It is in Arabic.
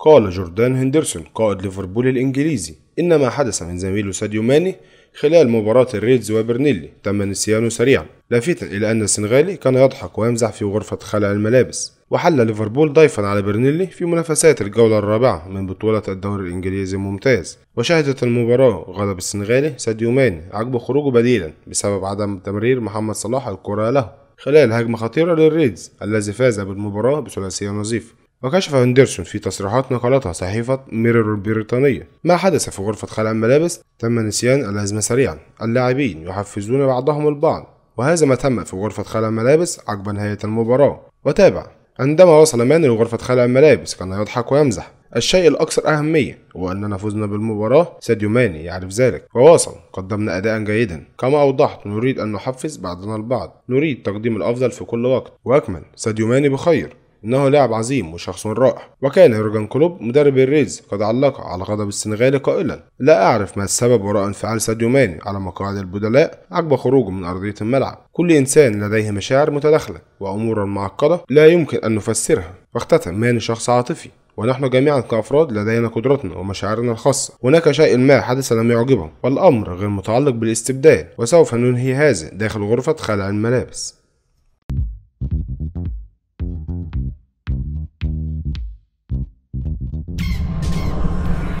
قال جوردان هندرسون قائد ليفربول الإنجليزي إن ما حدث من زميله ساديو ماني خلال مباراة الريدز وبرنيلي تم نسيانه سريعا لافتا إلى أن السنغالي كان يضحك ويمزح في غرفة خلع الملابس وحل ليفربول ضيفا على برنيلي في منافسات الجولة الرابعة من بطولة الدوري الإنجليزي الممتاز وشهدت المباراة غضب السنغالي ساديو ماني عقب خروجه بديلا بسبب عدم تمرير محمد صلاح الكرة له خلال هجمة خطيرة للريدز الذي فاز بالمباراة بثلاثية نظيفة وكشف هندرسون في تصريحات نقلتها صحيفة ميرور البريطانية ما حدث في غرفة خلع الملابس تم نسيان الأزمة سريعا اللاعبين يحفزون بعضهم البعض وهذا ما تم في غرفة خلع الملابس عقب نهاية المباراة وتابع عندما وصل مان لغرفة خلع الملابس كان يضحك ويمزح الشيء الأكثر أهمية هو أننا فزنا بالمباراة ساديو ماني يعرف ذلك وواصل قدمنا أداء جيدا كما أوضحت نريد أن نحفز بعضنا البعض نريد تقديم الأفضل في كل وقت وأكمل ساديو ماني بخير إنه لاعب عظيم وشخص رائع وكان يورجن كلوب مدرب الريز قد علق على غضب السنغالي قائلا لا أعرف ما السبب وراء انفعال ساديو ماني على مقاعد البدلاء عقب خروجه من أرضية الملعب كل إنسان لديه مشاعر متداخلة وأمورا معقدة لا يمكن أن نفسرها واختتم ماني شخص عاطفي ونحن جميعا كأفراد لدينا قدراتنا ومشاعرنا الخاصة هناك شيء ما حدث لم يعجبهم والأمر غير متعلق بالاستبدال وسوف ننهي هذا داخل غرفة خلع الملابس